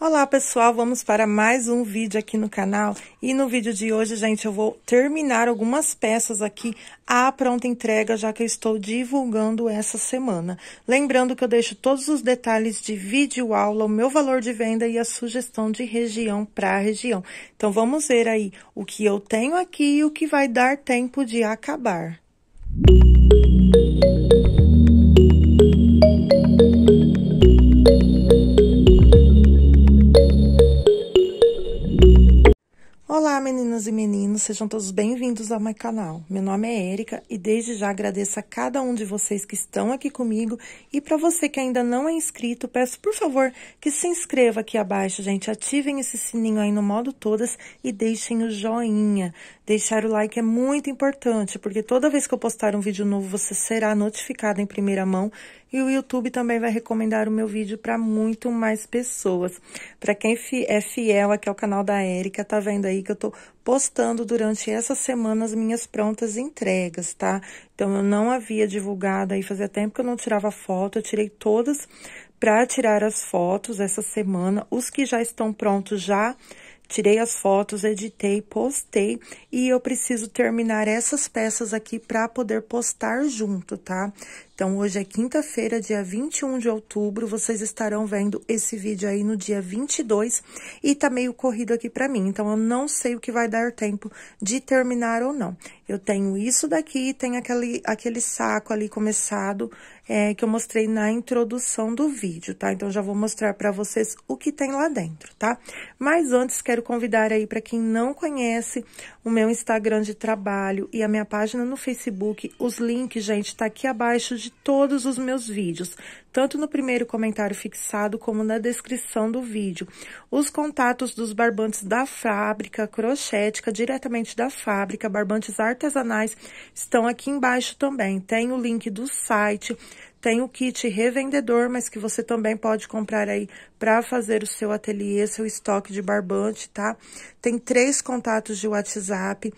Olá pessoal, vamos para mais um vídeo aqui no canal e no vídeo de hoje, gente, eu vou terminar algumas peças aqui à pronta entrega, já que eu estou divulgando essa semana. Lembrando que eu deixo todos os detalhes de vídeo aula, o meu valor de venda e a sugestão de região para região. Então, vamos ver aí o que eu tenho aqui e o que vai dar tempo de acabar. Música meninas e meninos, sejam todos bem-vindos ao meu canal. Meu nome é Érica e desde já agradeço a cada um de vocês que estão aqui comigo e para você que ainda não é inscrito, peço por favor que se inscreva aqui abaixo, gente, ativem esse sininho aí no modo todas e deixem o joinha. Deixar o like é muito importante, porque toda vez que eu postar um vídeo novo, você será notificado em primeira mão e o YouTube também vai recomendar o meu vídeo para muito mais pessoas. Para quem é fiel aqui ao canal da Érica, tá vendo aí que eu tô postando durante essa semana as minhas prontas entregas, tá? Então, eu não havia divulgado aí, fazia tempo que eu não tirava foto, eu tirei todas para tirar as fotos essa semana. Os que já estão prontos já tirei as fotos, editei, postei e eu preciso terminar essas peças aqui para poder postar junto, tá? Então, hoje é quinta-feira, dia 21 de outubro. Vocês estarão vendo esse vídeo aí no dia 22 e tá meio corrido aqui pra mim. Então, eu não sei o que vai dar tempo de terminar ou não. Eu tenho isso daqui, tem aquele, aquele saco ali começado é, que eu mostrei na introdução do vídeo, tá? Então, já vou mostrar pra vocês o que tem lá dentro, tá? Mas antes, quero convidar aí pra quem não conhece o meu Instagram de trabalho e a minha página no Facebook. Os links, gente, tá aqui abaixo de todos os meus vídeos tanto no primeiro comentário fixado como na descrição do vídeo. Os contatos dos barbantes da fábrica crochética, diretamente da fábrica, barbantes artesanais, estão aqui embaixo também. Tem o link do site, tem o kit revendedor, mas que você também pode comprar aí para fazer o seu ateliê, seu estoque de barbante, tá? Tem três contatos de WhatsApp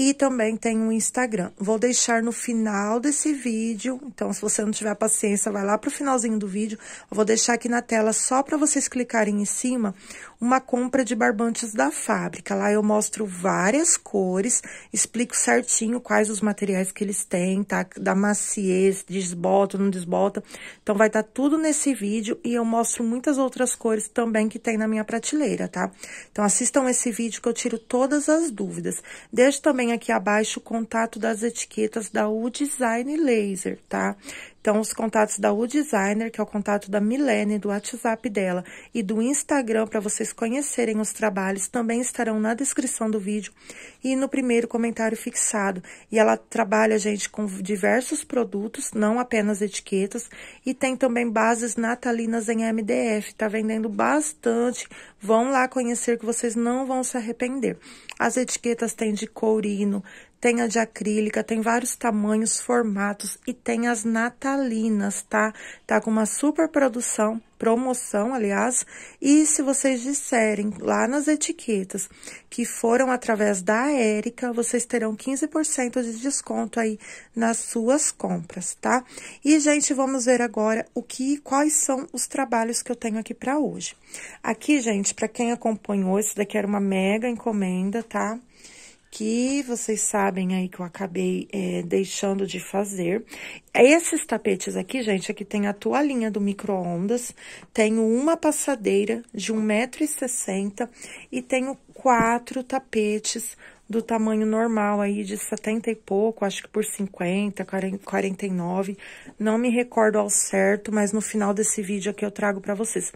e também tem um Instagram. Vou deixar no final desse vídeo, então se você não tiver paciência, vai lá para o finalzinho do vídeo. Eu vou deixar aqui na tela só para vocês clicarem em cima uma compra de barbantes da fábrica. Lá eu mostro várias cores, explico certinho quais os materiais que eles têm, tá? Da maciez, desbota, não desbota. Então vai estar tá tudo nesse vídeo e eu mostro muitas outras cores também que tem na minha prateleira, tá? Então assistam esse vídeo que eu tiro todas as dúvidas. Deixe também tem aqui abaixo o contato das etiquetas da U Design Laser, tá? Então, os contatos da U Designer, que é o contato da Milene, do WhatsApp dela, e do Instagram, para vocês conhecerem os trabalhos, também estarão na descrição do vídeo e no primeiro comentário fixado. E ela trabalha, gente, com diversos produtos, não apenas etiquetas, e tem também bases natalinas em MDF, Está vendendo bastante. Vão lá conhecer que vocês não vão se arrepender. As etiquetas têm de courino, tem a de acrílica, tem vários tamanhos, formatos e tem as natalinas, tá? Tá com uma super produção, promoção, aliás. E se vocês disserem lá nas etiquetas que foram através da Érica, vocês terão 15% de desconto aí nas suas compras, tá? E gente, vamos ver agora o que quais são os trabalhos que eu tenho aqui para hoje. Aqui, gente, para quem acompanhou, isso daqui era uma mega encomenda, tá? que vocês sabem aí que eu acabei é, deixando de fazer. Esses tapetes aqui, gente, aqui tem a toalhinha do micro-ondas, tenho uma passadeira de 1,60m e tenho quatro tapetes do tamanho normal aí de 70 e pouco, acho que por 50, 49. Não me recordo ao certo, mas no final desse vídeo aqui eu trago para vocês.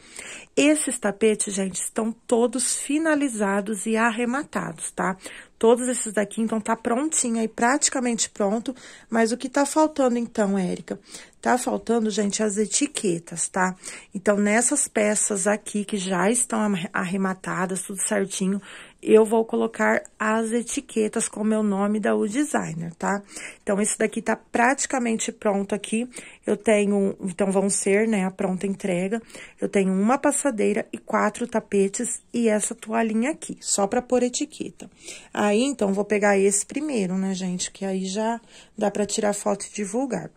Esses tapetes, gente, estão todos finalizados e arrematados, tá? Todos esses daqui, então, tá prontinho aí, praticamente pronto. Mas o que tá faltando, então, Érica? Tá faltando, gente, as etiquetas, tá? Então, nessas peças aqui, que já estão arrematadas, tudo certinho, eu vou colocar as etiquetas com o meu nome da U Designer, tá? Então, esse daqui tá praticamente pronto aqui. Eu tenho, então, vão ser, né, a pronta entrega. Eu tenho uma passadeira e quatro tapetes e essa toalhinha aqui, só pra pôr etiqueta. Aí, então, vou pegar esse primeiro, né, gente, que aí já dá pra tirar foto e divulgar.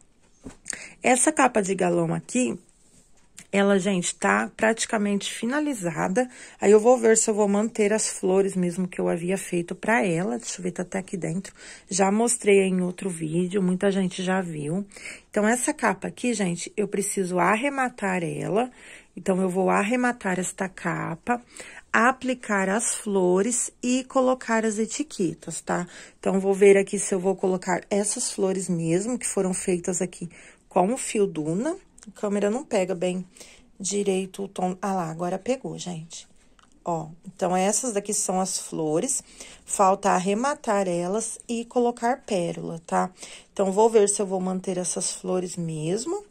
Essa capa de galão aqui, ela, gente, tá praticamente finalizada. Aí eu vou ver se eu vou manter as flores mesmo que eu havia feito pra ela. Deixa eu ver, tá até aqui dentro. Já mostrei em outro vídeo, muita gente já viu. Então, essa capa aqui, gente, eu preciso arrematar ela. Então, eu vou arrematar esta capa, aplicar as flores e colocar as etiquetas, tá? Então, vou ver aqui se eu vou colocar essas flores mesmo, que foram feitas aqui com o fio Duna. A câmera não pega bem direito o tom. Ah lá, agora pegou, gente. Ó, então essas daqui são as flores. Falta arrematar elas e colocar pérola, tá? Então, vou ver se eu vou manter essas flores mesmo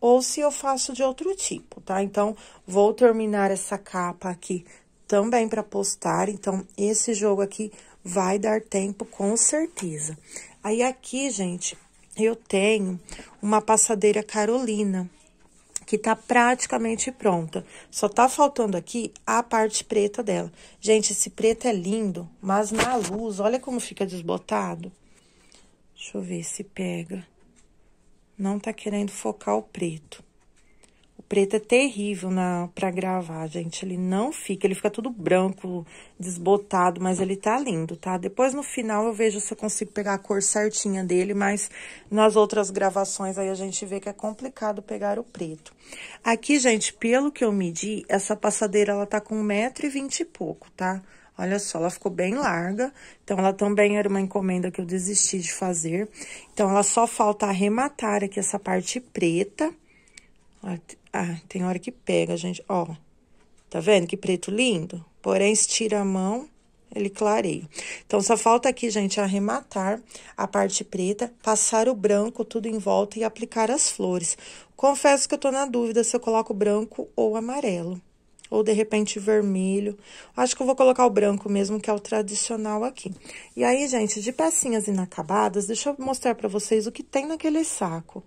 ou se eu faço de outro tipo, tá? Então, vou terminar essa capa aqui também para postar. Então, esse jogo aqui vai dar tempo com certeza. Aí, aqui, gente, eu tenho uma passadeira Carolina que tá praticamente pronta. Só tá faltando aqui a parte preta dela. Gente, esse preto é lindo, mas na luz, olha como fica desbotado. Deixa eu ver se pega. Não tá querendo focar o preto. Preto é terrível para gravar, gente. Ele não fica, ele fica tudo branco, desbotado, mas ele tá lindo, tá? Depois, no final, eu vejo se eu consigo pegar a cor certinha dele, mas nas outras gravações aí a gente vê que é complicado pegar o preto. Aqui, gente, pelo que eu medi, essa passadeira, ela tá com 1,20m e pouco, Tá? Olha só, ela ficou bem larga, então ela também era uma encomenda que eu desisti de fazer. Então, ela só falta arrematar aqui essa parte preta. Ah, tem hora que pega, gente. Ó, tá vendo que preto lindo? Porém, estira a mão, ele clareia. Então, só falta aqui, gente, arrematar a parte preta, passar o branco tudo em volta e aplicar as flores. Confesso que eu tô na dúvida se eu coloco branco ou amarelo. Ou, de repente, vermelho. Acho que eu vou colocar o branco mesmo, que é o tradicional aqui. E aí, gente, de pecinhas inacabadas, deixa eu mostrar pra vocês o que tem naquele saco.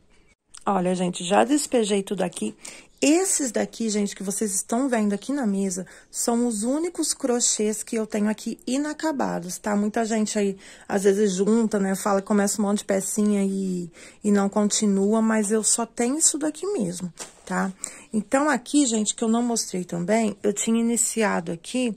Olha, gente, já despejei tudo aqui. Esses daqui, gente, que vocês estão vendo aqui na mesa, são os únicos crochês que eu tenho aqui inacabados, tá? Muita gente aí, às vezes, junta, né? Fala que começa um monte de pecinha e, e não continua, mas eu só tenho isso daqui mesmo, tá? Então, aqui, gente, que eu não mostrei também, eu tinha iniciado aqui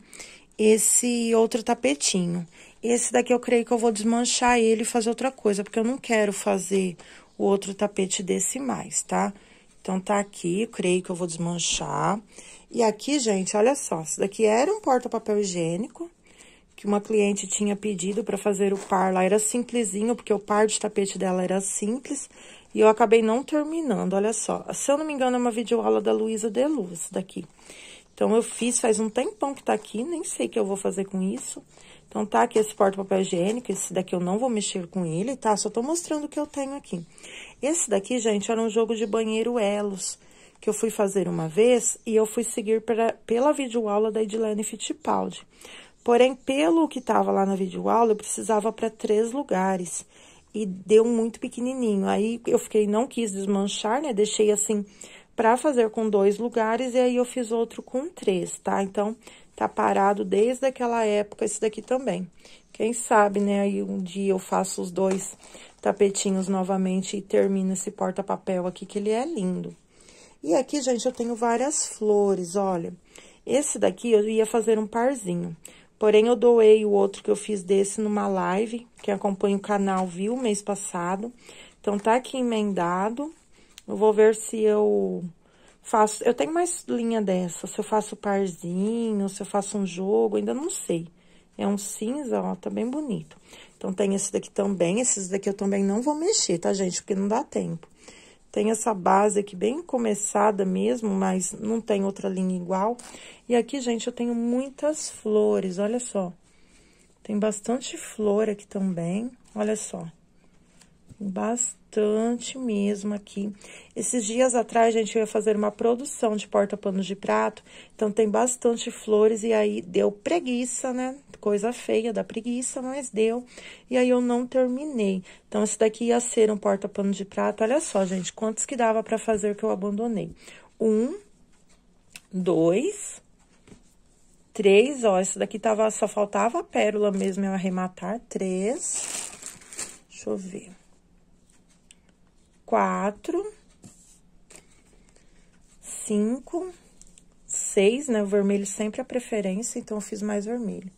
esse outro tapetinho. Esse daqui eu creio que eu vou desmanchar ele e fazer outra coisa, porque eu não quero fazer o outro tapete desse mais, tá? Então, tá aqui, creio que eu vou desmanchar. E aqui, gente, olha só, isso daqui era um porta-papel higiênico, que uma cliente tinha pedido para fazer o par lá, era simplesinho, porque o par de tapete dela era simples, e eu acabei não terminando, olha só. Se eu não me engano, é uma videoaula da Luísa de Luz, daqui. Então, eu fiz faz um tempão que tá aqui, nem sei o que eu vou fazer com isso. Então, tá aqui esse porta-papel higiênico, esse daqui eu não vou mexer com ele, tá? Só tô mostrando o que eu tenho aqui. Esse daqui, gente, era um jogo de banheiro elos, que eu fui fazer uma vez e eu fui seguir pra, pela videoaula da Edilene Fittipaldi. Porém, pelo que tava lá na videoaula, eu precisava para três lugares e deu muito pequenininho. Aí, eu fiquei, não quis desmanchar, né? Deixei assim para fazer com dois lugares e aí eu fiz outro com três, tá? Então, Tá parado desde aquela época esse daqui também. Quem sabe, né, aí um dia eu faço os dois tapetinhos novamente e termino esse porta-papel aqui, que ele é lindo. E aqui, gente, eu tenho várias flores, olha. Esse daqui eu ia fazer um parzinho, porém eu doei o outro que eu fiz desse numa live, quem acompanha o canal viu mês passado. Então, tá aqui emendado. Eu vou ver se eu Faço, eu tenho mais linha dessa, se eu faço parzinho, se eu faço um jogo, ainda não sei. É um cinza, ó, tá bem bonito. Então, tem esse daqui também, esses daqui eu também não vou mexer, tá, gente? Porque não dá tempo. Tem essa base aqui bem começada mesmo, mas não tem outra linha igual. E aqui, gente, eu tenho muitas flores, olha só. Tem bastante flor aqui também, olha só. Bastante mesmo aqui. Esses dias atrás, gente, eu ia fazer uma produção de porta-panos de prato. Então, tem bastante flores e aí deu preguiça, né? Coisa feia, da preguiça, mas deu. E aí, eu não terminei. Então, esse daqui ia ser um porta-pano de prato. Olha só, gente, quantos que dava para fazer que eu abandonei. Um, dois, três, ó, esse daqui tava, só faltava a pérola mesmo eu arrematar, três, deixa eu ver, quatro, cinco, seis, né? O vermelho sempre é a preferência, então eu fiz mais vermelho.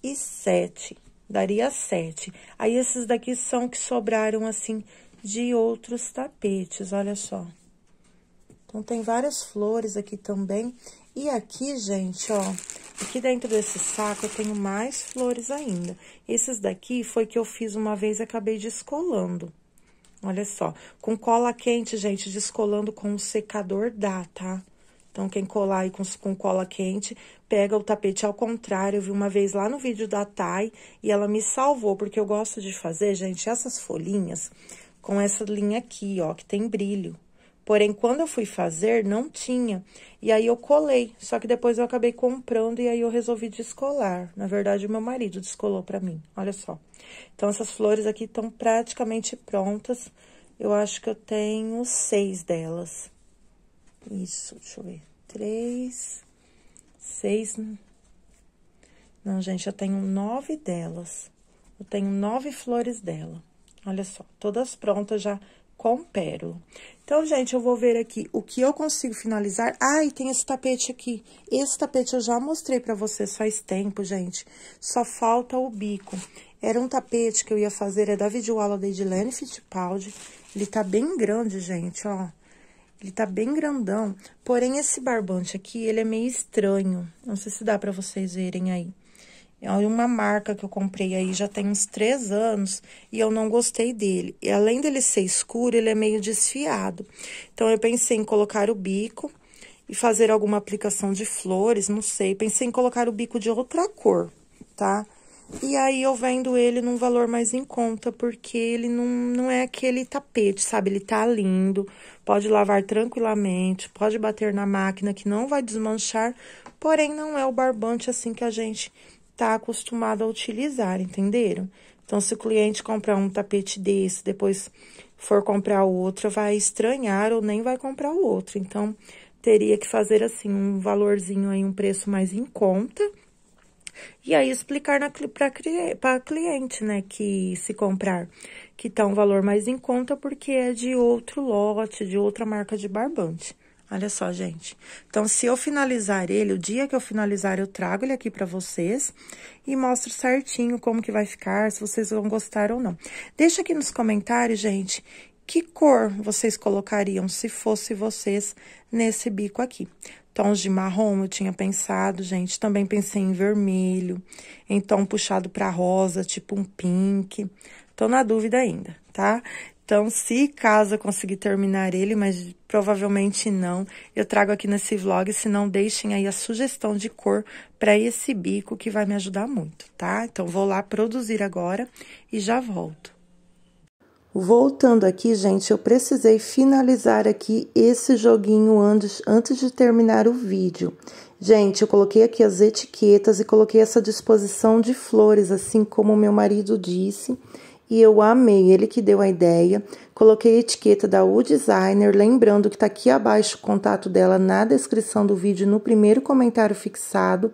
E sete, daria sete. Aí, esses daqui são que sobraram, assim, de outros tapetes, olha só. Então, tem várias flores aqui também. E aqui, gente, ó, aqui dentro desse saco eu tenho mais flores ainda. Esses daqui foi que eu fiz uma vez e acabei descolando. Olha só, com cola quente, gente, descolando com um secador dá, tá? Então, quem colar aí com, com cola quente, pega o tapete ao contrário. Eu vi uma vez lá no vídeo da Thay e ela me salvou, porque eu gosto de fazer, gente, essas folhinhas com essa linha aqui, ó, que tem brilho. Porém, quando eu fui fazer, não tinha. E aí eu colei, só que depois eu acabei comprando e aí eu resolvi descolar. Na verdade, o meu marido descolou para mim. Olha só. Então, essas flores aqui estão praticamente prontas. Eu acho que eu tenho seis delas. Isso, deixa eu ver. Três, seis... Não, gente, eu tenho nove delas. Eu tenho nove flores dela. Olha só, todas prontas já com pérola. Então, gente, eu vou ver aqui o que eu consigo finalizar. Ah, e tem esse tapete aqui. Esse tapete eu já mostrei pra vocês faz tempo, gente. Só falta o bico. Era um tapete que eu ia fazer, é da videoaula da Edilene Fittipaldi. Ele tá bem grande, gente, ó. Ele tá bem grandão. Porém, esse barbante aqui, ele é meio estranho. Não sei se dá pra vocês verem aí. É uma marca que eu comprei aí já tem uns três anos e eu não gostei dele. E além dele ser escuro, ele é meio desfiado. Então eu pensei em colocar o bico e fazer alguma aplicação de flores, não sei. Pensei em colocar o bico de outra cor, tá? E aí eu vendo ele num valor mais em conta, porque ele não, não é aquele tapete, sabe? Ele tá lindo, pode lavar tranquilamente, pode bater na máquina que não vai desmanchar, porém não é o barbante assim que a gente está acostumado a utilizar, entenderam? Então, se o cliente comprar um tapete desse, depois for comprar outro, vai estranhar ou nem vai comprar o outro. Então, teria que fazer assim um valorzinho aí, um preço mais em conta. E aí explicar para cliente, né, que se comprar, que tá um valor mais em conta porque é de outro lote, de outra marca de barbante. Olha só, gente. Então, se eu finalizar ele, o dia que eu finalizar, eu trago ele aqui para vocês e mostro certinho como que vai ficar, se vocês vão gostar ou não. Deixa aqui nos comentários, gente, que cor vocês colocariam se fosse vocês nesse bico aqui. Tons de marrom eu tinha pensado, gente. Também pensei em vermelho, em tom puxado para rosa, tipo um pink. Tô na dúvida ainda, tá? Então, se caso eu conseguir terminar ele, mas provavelmente não, eu trago aqui nesse vlog, se não, deixem aí a sugestão de cor para esse bico que vai me ajudar muito, tá? Então, vou lá produzir agora e já volto. Voltando aqui, gente, eu precisei finalizar aqui esse joguinho antes, antes de terminar o vídeo. Gente, eu coloquei aqui as etiquetas e coloquei essa disposição de flores, assim como meu marido disse e eu amei. Ele que deu a ideia. Coloquei a etiqueta da U Designer, lembrando que está aqui abaixo o contato dela na descrição do vídeo, no primeiro comentário fixado.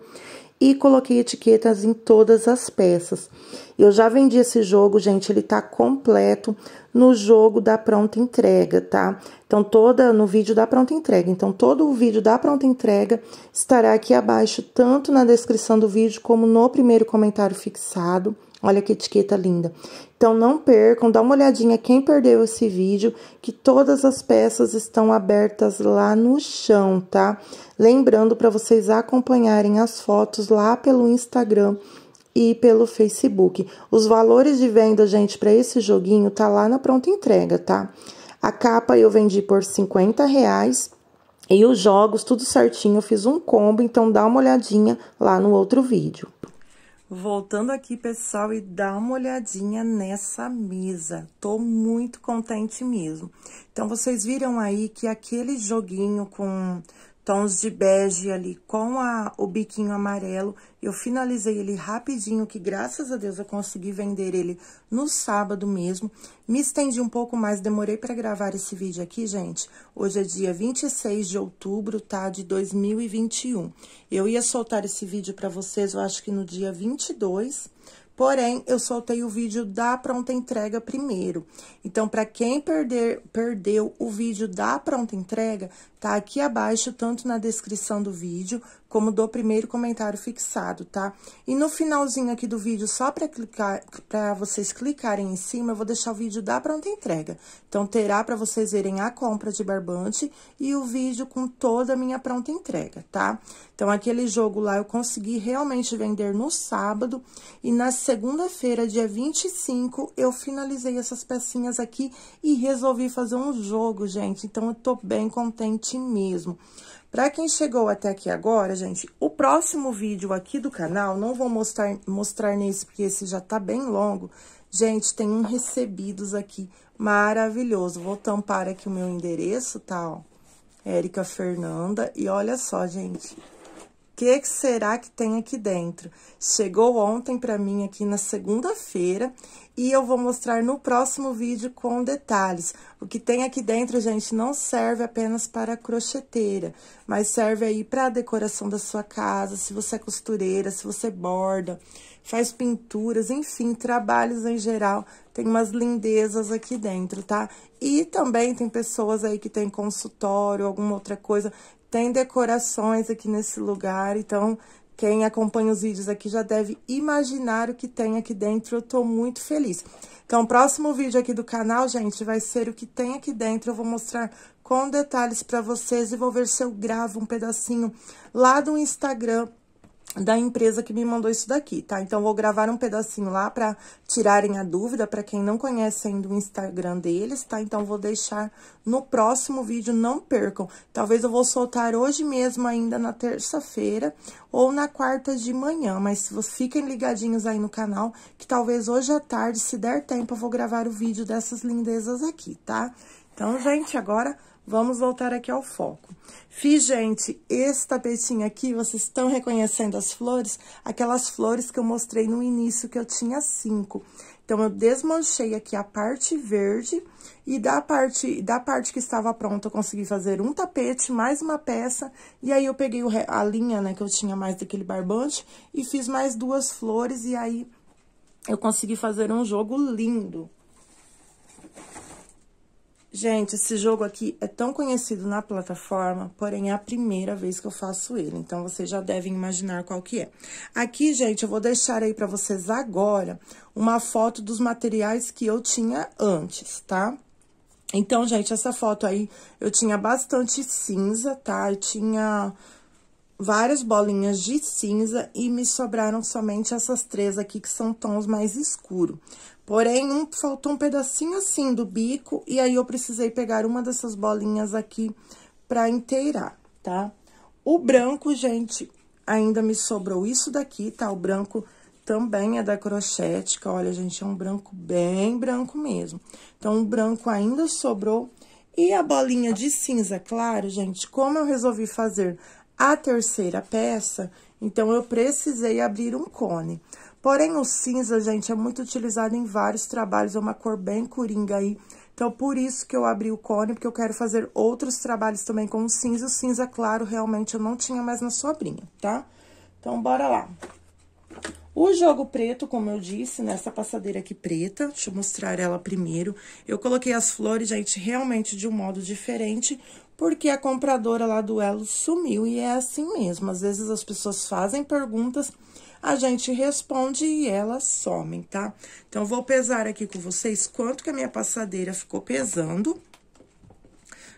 E coloquei etiquetas em todas as peças. Eu já vendi esse jogo, gente, ele tá completo no jogo da pronta entrega, tá? Então, toda no vídeo da pronta entrega. Então, todo o vídeo da pronta entrega estará aqui abaixo, tanto na descrição do vídeo como no primeiro comentário fixado. Olha que etiqueta linda. Então não percam, dá uma olhadinha quem perdeu esse vídeo, que todas as peças estão abertas lá no chão, tá? Lembrando para vocês acompanharem as fotos lá pelo Instagram e pelo Facebook. Os valores de venda, gente, para esse joguinho tá lá na pronta entrega, tá? A capa eu vendi por 50 reais e os jogos tudo certinho, eu fiz um combo, então dá uma olhadinha lá no outro vídeo. Voltando aqui, pessoal, e dá uma olhadinha nessa mesa. Tô muito contente mesmo. Então, vocês viram aí que aquele joguinho com tons de bege ali com a, o biquinho amarelo. Eu finalizei ele rapidinho, que graças a Deus eu consegui vender ele no sábado mesmo. Me estendi um pouco mais, demorei para gravar esse vídeo aqui, gente. Hoje é dia 26 de outubro, tá? De 2021. Eu ia soltar esse vídeo para vocês, eu acho que no dia 22, Porém, eu soltei o vídeo da pronta entrega primeiro. Então, para quem perder, perdeu o vídeo da pronta entrega, Tá aqui abaixo, tanto na descrição do vídeo, como do primeiro comentário fixado, tá? E no finalzinho aqui do vídeo, só para clicar, para vocês clicarem em cima, eu vou deixar o vídeo da pronta entrega. Então, terá para vocês verem a compra de barbante e o vídeo com toda a minha pronta entrega, tá? Então, aquele jogo lá eu consegui realmente vender no sábado e na segunda-feira, dia 25, eu finalizei essas pecinhas aqui e resolvi fazer um jogo, gente. Então, eu tô bem contente ti mesmo. Para quem chegou até aqui agora, gente, o próximo vídeo aqui do canal, não vou mostrar, mostrar nesse, porque esse já tá bem longo. Gente, tem um recebidos aqui maravilhoso. Vou tampar aqui o meu endereço, tá, ó. Érica Fernanda. E olha só, gente, que, que será que tem aqui dentro? Chegou ontem para mim aqui na segunda-feira e eu vou mostrar no próximo vídeo com detalhes. O que tem aqui dentro, gente, não serve apenas para crocheteira, mas serve aí para a decoração da sua casa, se você é costureira, se você é borda, faz pinturas, enfim, trabalhos em geral, tem umas lindezas aqui dentro, tá? E também tem pessoas aí que tem consultório, alguma outra coisa, tem decorações aqui nesse lugar, então quem acompanha os vídeos aqui já deve imaginar o que tem aqui dentro, eu tô muito feliz. Então, o próximo vídeo aqui do canal, gente, vai ser o que tem aqui dentro, eu vou mostrar com detalhes para vocês e vou ver se eu gravo um pedacinho lá do Instagram da empresa que me mandou isso daqui, tá? Então, vou gravar um pedacinho lá para tirarem a dúvida, para quem não conhece ainda o Instagram deles, tá? Então, vou deixar no próximo vídeo, não percam. Talvez eu vou soltar hoje mesmo ainda na terça-feira ou na quarta de manhã, mas fiquem ligadinhos aí no canal, que talvez hoje à tarde, se der tempo, eu vou gravar o vídeo dessas lindezas aqui, tá? Então, gente, agora Vamos voltar aqui ao foco. Fiz, gente, esse tapetinho aqui, vocês estão reconhecendo as flores? Aquelas flores que eu mostrei no início, que eu tinha cinco. Então, eu desmanchei aqui a parte verde e da parte, da parte que estava pronta, eu consegui fazer um tapete, mais uma peça. E aí, eu peguei a linha, né, que eu tinha mais daquele barbante e fiz mais duas flores e aí eu consegui fazer um jogo lindo. Gente, esse jogo aqui é tão conhecido na plataforma, porém é a primeira vez que eu faço ele, então vocês já devem imaginar qual que é. Aqui, gente, eu vou deixar aí para vocês agora uma foto dos materiais que eu tinha antes, tá? Então, gente, essa foto aí eu tinha bastante cinza, tá? Eu tinha várias bolinhas de cinza e me sobraram somente essas três aqui que são tons mais escuros. Porém, um, faltou um pedacinho assim do bico, e aí eu precisei pegar uma dessas bolinhas aqui pra inteirar, tá? O branco, gente, ainda me sobrou isso daqui, tá? O branco também é da Crochética, olha, gente, é um branco bem branco mesmo. Então, o branco ainda sobrou. E a bolinha de cinza claro, gente, como eu resolvi fazer a terceira peça, então, eu precisei abrir um cone. Porém, o cinza, gente, é muito utilizado em vários trabalhos, é uma cor bem coringa aí. Então, por isso que eu abri o cone, porque eu quero fazer outros trabalhos também com o cinza. O cinza, claro, realmente eu não tinha mais na sobrinha, tá? Então, bora lá. O jogo preto, como eu disse, nessa passadeira aqui preta, deixa eu mostrar ela primeiro. Eu coloquei as flores, gente, realmente de um modo diferente, porque a compradora lá do Elo sumiu, e é assim mesmo. Às vezes as pessoas fazem perguntas a gente responde e elas somem, tá? Então, vou pesar aqui com vocês quanto que a minha passadeira ficou pesando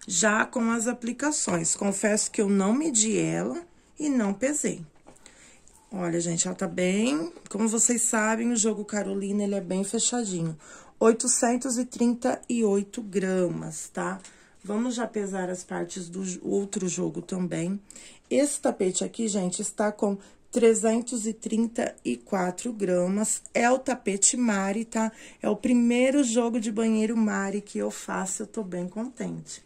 já com as aplicações. Confesso que eu não medi ela e não pesei. Olha, gente, ela tá bem... Como vocês sabem, o jogo Carolina, ele é bem fechadinho. 838 gramas, tá? Vamos já pesar as partes do outro jogo também. Esse tapete aqui, gente, está com 334 gramas. É o tapete Mari, tá? É o primeiro jogo de banheiro Mari que eu faço, eu tô bem contente.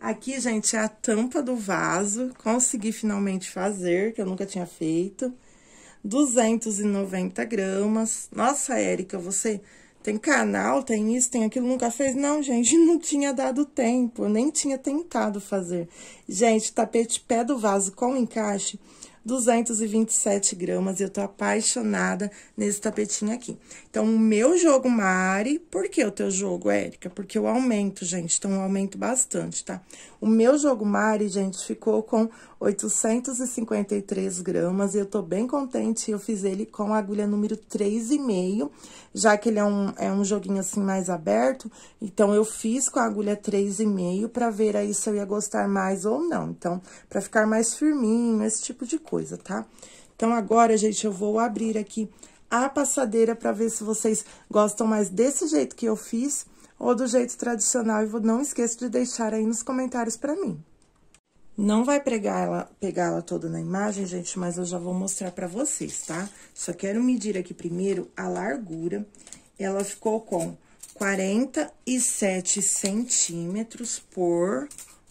Aqui, gente, é a tampa do vaso. Consegui finalmente fazer, que eu nunca tinha feito. 290 gramas. Nossa, Érica, você tem canal, tem isso, tem aquilo, nunca fez? Não, gente, não tinha dado tempo. Eu nem tinha tentado fazer. Gente, tapete pé do vaso com encaixe 227 gramas. Eu tô apaixonada nesse tapetinho aqui. Então, o meu jogo, Mari... Por que o teu jogo, Érica? Porque eu aumento, gente. Então, eu aumento bastante, tá? O meu Jogumari, gente, ficou com 853 gramas. Eu tô bem contente, eu fiz ele com a agulha número 3,5, já que ele é um, é um joguinho assim mais aberto. Então, eu fiz com a agulha 3,5 pra ver aí se eu ia gostar mais ou não. Então, pra ficar mais firminho, esse tipo de coisa, tá? Então, agora, gente, eu vou abrir aqui a passadeira para ver se vocês gostam mais desse jeito que eu fiz ou do jeito tradicional, e vou, não esqueça de deixar aí nos comentários para mim. Não vai pregar ela, pegar ela toda na imagem, gente, mas eu já vou mostrar para vocês, tá? Só quero medir aqui primeiro a largura. Ela ficou com 47 centímetros por...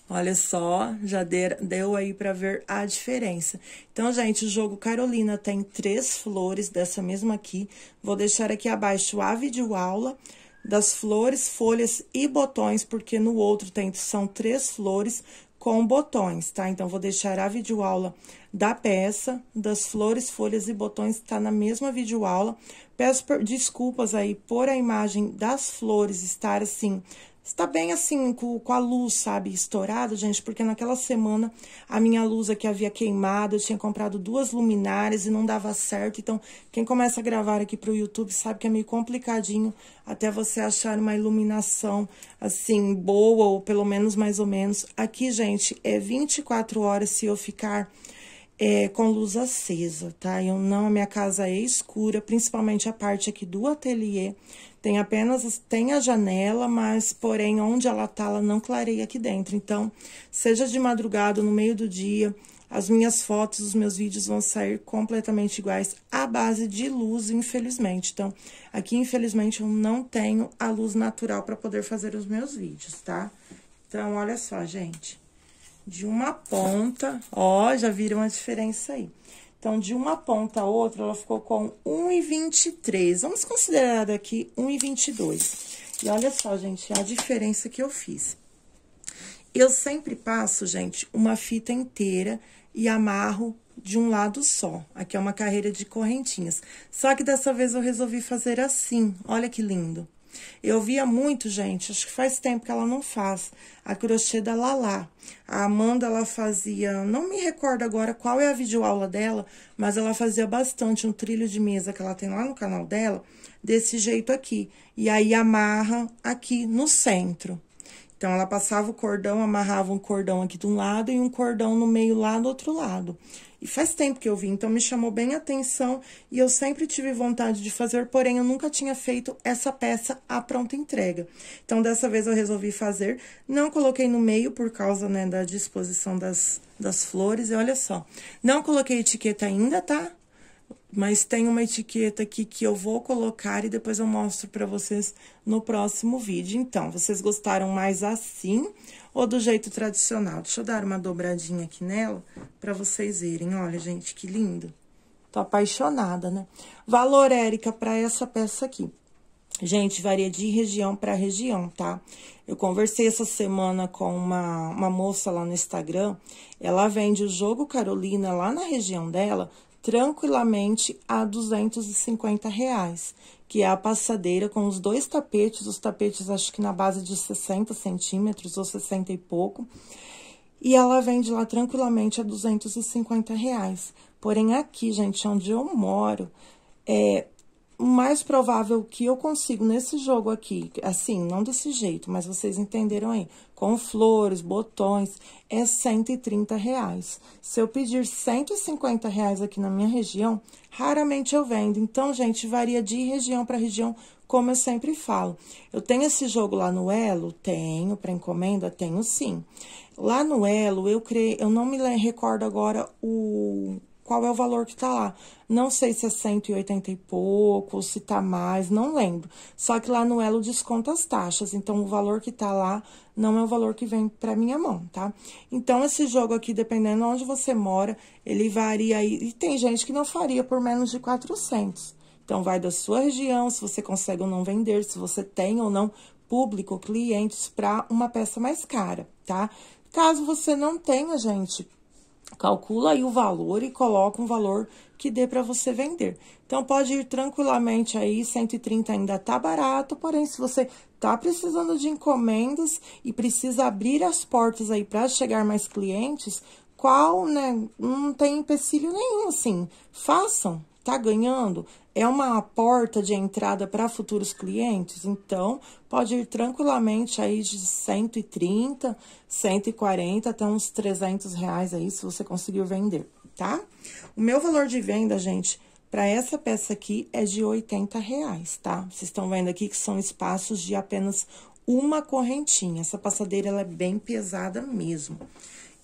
Olha só, já deu aí para ver a diferença. Então, gente, o jogo Carolina tem três flores dessa mesma aqui. Vou deixar aqui abaixo a videoaula aula das flores, folhas e botões, porque no outro tem, são três flores com botões, tá? Então, vou deixar a videoaula da peça, das flores, folhas e botões, tá na mesma videoaula. Peço desculpas aí por a imagem das flores estar, assim, está bem assim, com, com, a luz, sabe, estourada, gente, porque naquela semana a minha luz aqui havia queimado, eu tinha comprado duas luminárias e não dava certo. Então, quem começa a gravar aqui para o YouTube sabe que é meio complicadinho até você achar uma iluminação, assim, boa, ou pelo menos mais ou menos. Aqui, gente, é 24 horas se eu ficar é, com luz acesa, tá? Eu não, a minha casa é escura, principalmente a parte aqui do ateliê. Tem apenas, tem a janela, mas porém onde ela tá, ela não clareia aqui dentro. Então, seja de madrugada ou no meio do dia, as minhas fotos, os meus vídeos vão sair completamente iguais à base de luz, infelizmente. Então, aqui, infelizmente, eu não tenho a luz natural para poder fazer os meus vídeos, tá? Então, olha só, gente de uma ponta, ó, já viram a diferença aí. Então, de uma ponta a outra, ela ficou com 1,23. Vamos considerar aqui 1,22. E olha só, gente, a diferença que eu fiz. Eu sempre passo, gente, uma fita inteira e amarro de um lado só. Aqui é uma carreira de correntinhas. Só que dessa vez eu resolvi fazer assim. Olha que lindo. Eu via muito, gente, acho que faz tempo que ela não faz, a crochê da Lala. A Amanda, ela fazia, não me recordo agora qual é a videoaula dela, mas ela fazia bastante um trilho de mesa que ela tem lá no canal dela, desse jeito aqui. E aí, amarra aqui no centro. Então, ela passava o cordão, amarrava um cordão aqui de um lado e um cordão no meio lá do outro lado. E faz tempo que eu vi, então me chamou bem a atenção e eu sempre tive vontade de fazer, porém eu nunca tinha feito essa peça à pronta entrega. Então dessa vez eu resolvi fazer, não coloquei no meio por causa né, da disposição das, das flores, e olha só, não coloquei etiqueta ainda, tá? mas tem uma etiqueta aqui que eu vou colocar e depois eu mostro para vocês no próximo vídeo. Então, vocês gostaram mais assim ou do jeito tradicional. Deixa eu dar uma dobradinha aqui nela para vocês verem. Olha, gente, que lindo. Tô apaixonada, né? Valor, Érica, para essa peça aqui. Gente, varia de região para região, tá? Eu conversei essa semana com uma, uma moça lá no Instagram. Ela vende o jogo Carolina lá na região dela tranquilamente a 250 reais que é a passadeira com os dois tapetes, os tapetes acho que na base de 60 centímetros ou 60 e pouco. E ela vende lá tranquilamente a 250 reais. Porém, aqui, gente, onde eu moro, é, mais provável que eu consigo nesse jogo aqui, assim, não desse jeito, mas vocês entenderam aí, com flores, botões, é 130 reais. Se eu pedir 150 reais aqui na minha região, raramente eu vendo. Então, gente, varia de região para região, como eu sempre falo. Eu tenho esse jogo lá no Elo? Tenho, para encomenda? Tenho sim. Lá no Elo, eu creio, eu não me recordo agora o qual é o valor que tá lá. Não sei se é 180 e pouco, se tá mais, não lembro. Só que lá no Elo desconta as taxas, então o valor que tá lá não é o valor que vem para minha mão, tá? Então esse jogo aqui, dependendo onde você mora, ele varia aí. E tem gente que não faria por menos de 400. Então vai da sua região, se você consegue ou não vender, se você tem ou não público, clientes para uma peça mais cara, tá? Caso você não tenha, gente, calcula aí o valor e coloca um valor que dê para você vender. Então, pode ir tranquilamente aí, 130 ainda tá barato, porém, se você tá precisando de encomendas e precisa abrir as portas aí para chegar mais clientes, qual, né, não tem empecilho nenhum, assim, façam, está ganhando é uma porta de entrada para futuros clientes, então pode ir tranquilamente aí de 130, 140 até uns 300 reais aí, se você conseguiu vender, tá? O meu valor de venda, gente, para essa peça aqui é de 80 reais, tá? Vocês estão vendo aqui que são espaços de apenas uma correntinha. Essa passadeira, ela é bem pesada mesmo.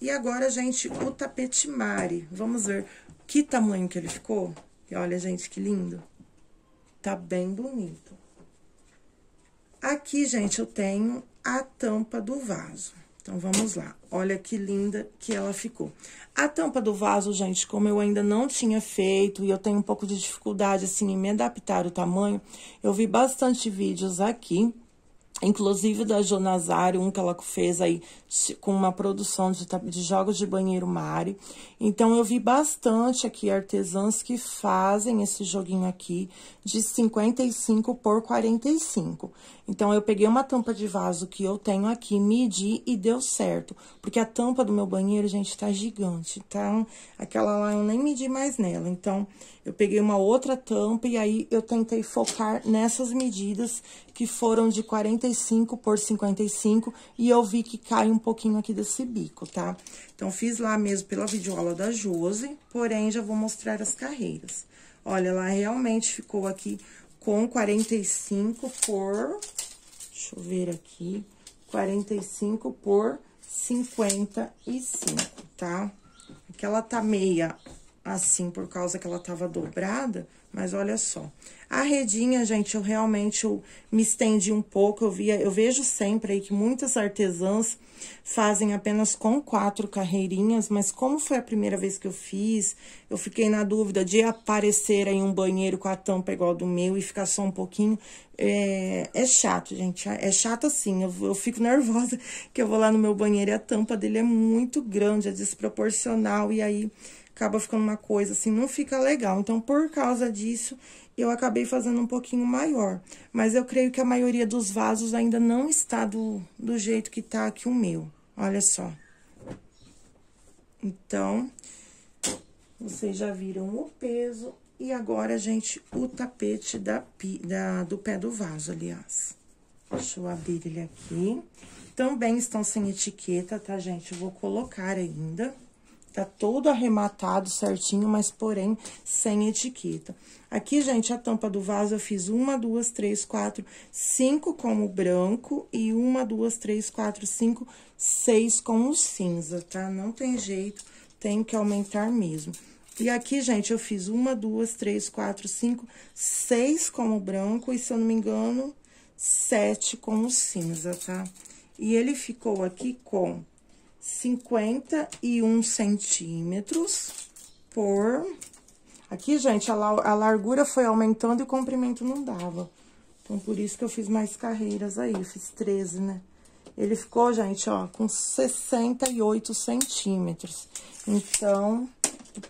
E agora, gente, o tapete mare. Vamos ver que tamanho que ele ficou? E olha, gente, que lindo. Tá bem bonito. Aqui, gente, eu tenho a tampa do vaso. Então, vamos lá. Olha que linda que ela ficou. A tampa do vaso, gente, como eu ainda não tinha feito e eu tenho um pouco de dificuldade, assim, em me adaptar o tamanho, eu vi bastante vídeos aqui inclusive da Jonazário, um que ela fez aí com uma produção de, de jogos de banheiro Mari. Então, eu vi bastante aqui artesãs que fazem esse joguinho aqui de 55 por 45. Então, eu peguei uma tampa de vaso que eu tenho aqui, medi e deu certo. Porque a tampa do meu banheiro, gente, tá gigante. Então, aquela lá eu nem medi mais nela. Então, eu peguei uma outra tampa e aí eu tentei focar nessas medidas que foram de 45 por 55, e eu vi que cai um pouquinho aqui desse bico, tá? Então, fiz lá mesmo pela videoaula da Josi, porém, já vou mostrar as carreiras. Olha, ela realmente ficou aqui com 45 por... Deixa eu ver aqui... 45 por 55, tá? Aquela tá meia assim, por causa que ela tava dobrada, mas olha só. A redinha, gente, eu realmente eu me estendi um pouco. Eu, via, eu vejo sempre aí que muitas artesãs fazem apenas com quatro carreirinhas, mas como foi a primeira vez que eu fiz, eu fiquei na dúvida de aparecer aí um banheiro com a tampa igual do meu e ficar só um pouquinho. É, é chato, gente. É, é chato assim. Eu, eu fico nervosa que eu vou lá no meu banheiro e a tampa dele é muito grande, é desproporcional. E aí acaba ficando uma coisa assim, não fica legal. Então, por causa disso, eu acabei fazendo um pouquinho maior. Mas eu creio que a maioria dos vasos ainda não está do, do jeito que tá aqui o meu. Olha só. Então, vocês já viram o peso. E agora, gente, o tapete da, da, do pé do vaso, aliás. Deixa eu abrir ele aqui. Também estão sem etiqueta, tá, gente? Eu vou colocar ainda. Tá todo arrematado certinho, mas porém sem etiqueta. Aqui, gente, a tampa do vaso eu fiz uma, duas, três, quatro, cinco com o branco e uma, duas, três, quatro, cinco, seis com o cinza, tá? Não tem jeito, tem que aumentar mesmo. E aqui, gente, eu fiz uma, duas, três, quatro, cinco, seis com o branco e, se eu não me engano, sete com o cinza, tá? E ele ficou aqui com 51 centímetros por... Aqui, gente, a, largura foi aumentando e o comprimento não dava. Então, por isso que eu fiz mais carreiras aí, eu fiz 13, né? Ele ficou, gente, ó, com 68 centímetros. Então,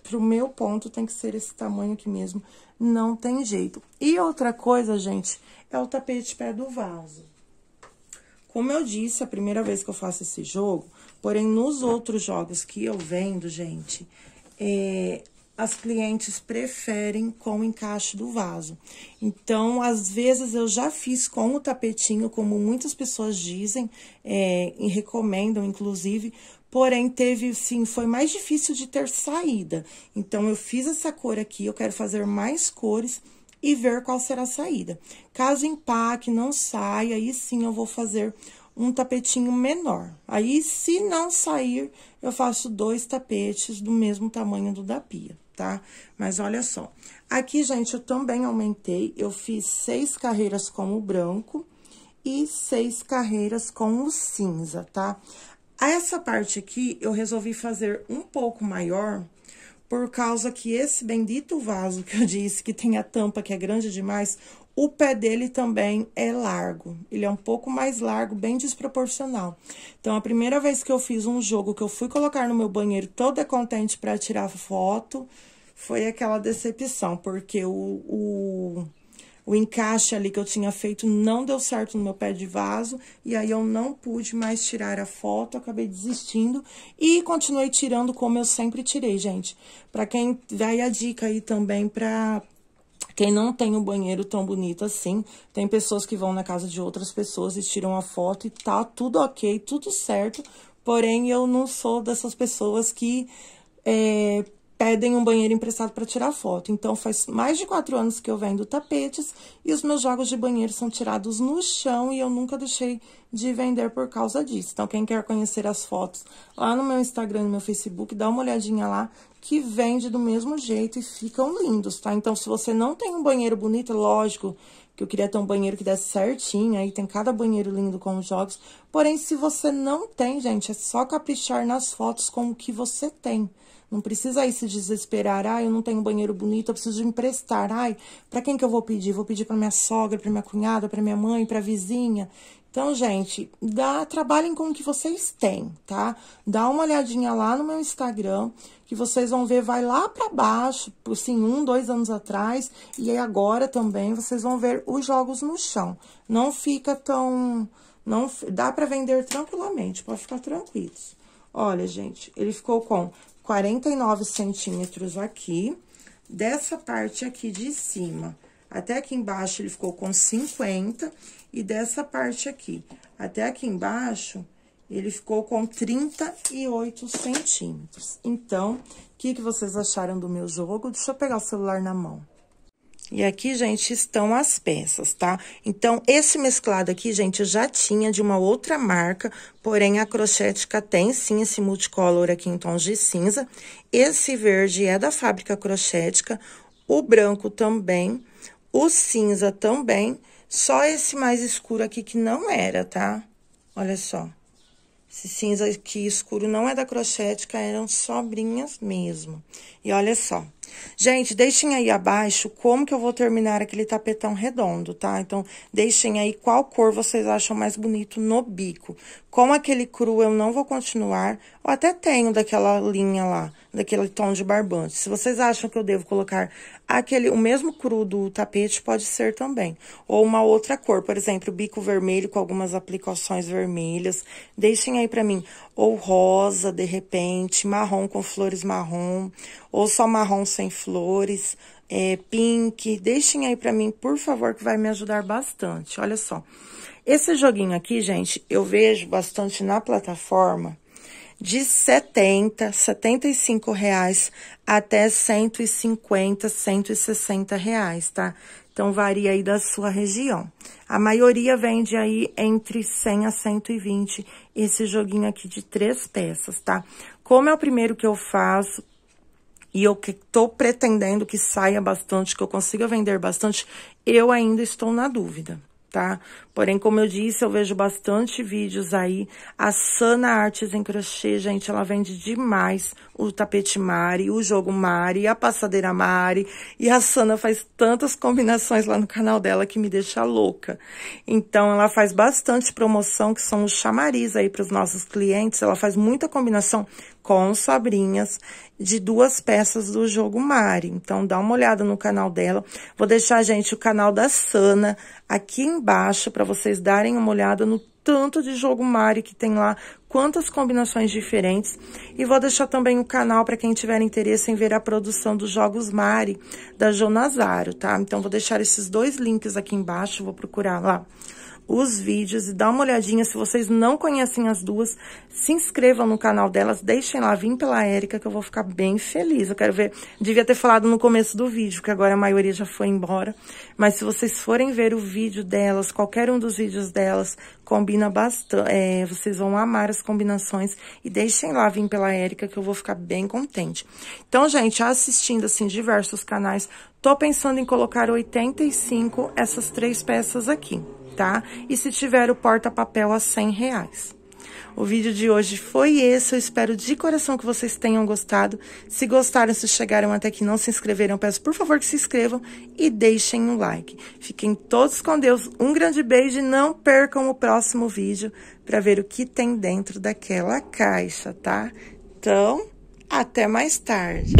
pro meu ponto, tem que ser esse tamanho aqui mesmo. Não tem jeito. E outra coisa, gente, é o tapete pé do vaso. Como eu disse, a primeira vez que eu faço esse jogo, Porém, nos outros jogos que eu vendo, gente, é, as clientes preferem com o encaixe do vaso. Então, às vezes eu já fiz com o tapetinho, como muitas pessoas dizem é, e recomendam, inclusive. Porém, teve, sim, foi mais difícil de ter saída. Então, eu fiz essa cor aqui, eu quero fazer mais cores e ver qual será a saída. Caso empaque, não saia, aí sim eu vou fazer um tapetinho menor. Aí, se não sair, eu faço dois tapetes do mesmo tamanho do da pia, tá? Mas olha só. Aqui, gente, eu também aumentei. Eu fiz seis carreiras com o branco e seis carreiras com o cinza, tá? Essa parte aqui, eu resolvi fazer um pouco maior, por causa que esse bendito vaso que eu disse que tem a tampa que é grande demais, o pé dele também é largo, ele é um pouco mais largo, bem desproporcional. Então, a primeira vez que eu fiz um jogo que eu fui colocar no meu banheiro toda contente para tirar foto, foi aquela decepção, porque o, o, o encaixe ali que eu tinha feito não deu certo no meu pé de vaso, e aí eu não pude mais tirar a foto, acabei desistindo e continuei tirando como eu sempre tirei, gente. Para quem vai a dica aí também para quem não tem um banheiro tão bonito assim, tem pessoas que vão na casa de outras pessoas e tiram a foto e tá tudo ok, tudo certo. Porém, eu não sou dessas pessoas que é, pedem um banheiro emprestado para tirar foto. Então, faz mais de quatro anos que eu vendo tapetes e os meus jogos de banheiro são tirados no chão e eu nunca deixei de vender por causa disso. Então, quem quer conhecer as fotos lá no meu Instagram e no meu Facebook, dá uma olhadinha lá que vende do mesmo jeito e ficam lindos, tá? Então, se você não tem um banheiro bonito, lógico que eu queria ter um banheiro que desse certinho, aí tem cada banheiro lindo com os jogos. Porém, se você não tem, gente, é só caprichar nas fotos com o que você tem. Não precisa aí se desesperar. Ai, eu não tenho um banheiro bonito, eu preciso emprestar. Ai, para quem que eu vou pedir? Vou pedir para minha sogra, para minha cunhada, para minha mãe, para vizinha. Então, gente, dá, trabalhem com o que vocês têm, tá? Dá uma olhadinha lá no meu Instagram, que vocês vão ver, vai lá para baixo, assim, um, dois anos atrás, e agora também vocês vão ver os jogos no chão. Não fica tão... Não, dá para vender tranquilamente, pode ficar tranquilos. Olha, gente, ele ficou com 49 centímetros aqui, dessa parte aqui de cima até aqui embaixo ele ficou com 50, e dessa parte aqui até aqui embaixo ele ficou com 38 centímetros. Então, o que, que vocês acharam do meu jogo? Deixa eu pegar o celular na mão. E aqui, gente, estão as peças, tá? Então, esse mesclado aqui, gente, eu já tinha de uma outra marca, porém a Crochetica tem sim esse multicolor aqui em tons de cinza. Esse verde é da fábrica Crochetica, o branco também, o cinza também, só esse mais escuro aqui que não era, tá? Olha só. Esse cinza aqui escuro não é da Crochetica, eram sobrinhas mesmo. E olha só. Gente, deixem aí abaixo como que eu vou terminar aquele tapetão redondo, tá? Então, deixem aí qual cor vocês acham mais bonito no bico. Com aquele cru eu não vou continuar, ou até tenho daquela linha lá, daquele tom de barbante. Se vocês acham que eu devo colocar aquele o mesmo cru do tapete pode ser também, ou uma outra cor, por exemplo, bico vermelho com algumas aplicações vermelhas. Deixem aí para mim, ou rosa de repente, marrom com flores marrom, ou só marrom sem flores, é, pink. Deixem aí para mim, por favor, que vai me ajudar bastante. Olha só. Esse joguinho aqui, gente, eu vejo bastante na plataforma de 70, 75 reais até 150, 160 reais, tá? Então, varia aí da sua região. A maioria vende aí entre 100 a 120 esse joguinho aqui de três peças, tá? Como é o primeiro que eu faço, e eu que tô pretendendo que saia bastante, que eu consiga vender bastante, eu ainda estou na dúvida tá? Porém, como eu disse, eu vejo bastante vídeos aí. A Sana Artes em Crochê, gente, ela vende demais o tapete Mari, o jogo Mari, a passadeira Mari. E a Sana faz tantas combinações lá no canal dela que me deixa louca. Então, ela faz bastante promoção, que são os chamariz aí para os nossos clientes. Ela faz muita combinação com sobrinhas de duas peças do jogo Mari. Então, dá uma olhada no canal dela. Vou deixar, gente, o canal da Sana aqui embaixo para vocês darem uma olhada no tanto de jogo Mari que tem lá, quantas combinações diferentes. E vou deixar também o canal para quem tiver interesse em ver a produção dos jogos Mari da Jonazaro, tá? Então, vou deixar esses dois links aqui embaixo, vou procurar lá os vídeos e dá uma olhadinha. Se vocês não conhecem as duas, se inscrevam no canal delas, deixem lá, vim pela Érica, que eu vou ficar bem feliz. Eu quero ver, devia ter falado no começo do vídeo, que agora a maioria já foi embora. Mas se vocês forem ver o vídeo delas, qualquer um dos vídeos delas, combina bastante, é, vocês vão amar as combinações. E deixem lá, vim pela Érica, que eu vou ficar bem contente. Então, gente, assistindo, assim, diversos canais, tô pensando em colocar 85 essas três peças aqui tá? E se tiver o porta-papel a 100 reais. O vídeo de hoje foi esse. Eu espero de coração que vocês tenham gostado. Se gostaram, se chegaram até aqui não se inscreveram, peço por favor que se inscrevam e deixem um like. Fiquem todos com Deus. Um grande beijo e não percam o próximo vídeo para ver o que tem dentro daquela caixa, tá? Então, até mais tarde.